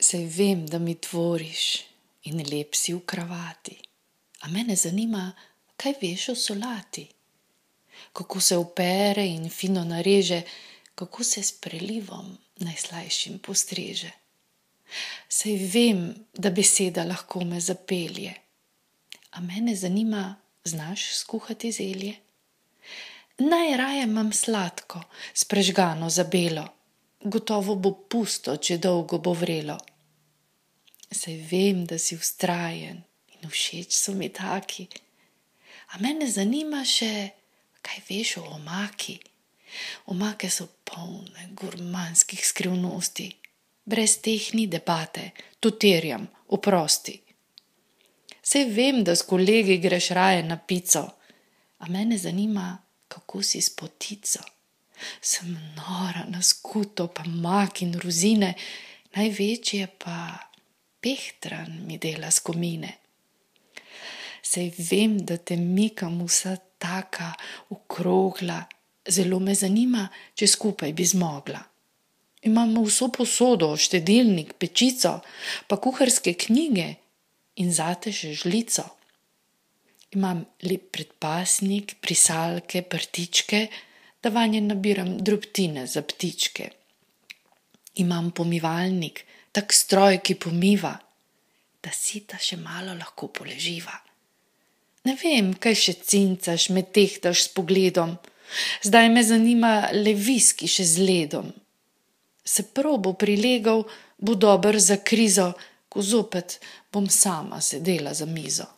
Sej vem, da mi tvoriš in lep si v kravati, a mene zanima, kaj veš o solati. Kako se opere in fino nareže, kako se s prelivom najslajšim postreže. Sej vem, da beseda lahko me zapelje, a mene zanima, znaš skuhati zelje. Najraje imam sladko, sprežgano za belo, gotovo bo pusto, če dolgo bo vrelo. Saj vem, da si ustrajen in všeč so mi taki. A mene zanima še, kaj veš o omaki. Omake so polne gurmanskih skrivnosti, brez teh ni debate, tu terjam, oprosti. Saj vem, da s kolegi greš raje na pico, a mene zanima, kako si s potico. Sem nora na skuto, pa mak in ruzine, največje pa je pehtran mi dela skomine. Sej vem, da te mikam vsa taka, okrogla, zelo me zanima, če skupaj bi zmogla. Imamo vso posodo, štedilnik, pečico, pa kuharske knjige in zate še žlico. Imam lep predpasnik, prisalke, prtičke, da vanje nabiram drobtine za ptičke. Imam pomivalnik, tak stroj, ki pomiva, da si ta še malo lahko poleživa. Ne vem, kaj še cincaš, me tehtaš s pogledom, zdaj me zanima leviski še z ledom. Se probo prilegal, bo dober za krizo, ko zopet bom sama sedela za mizo.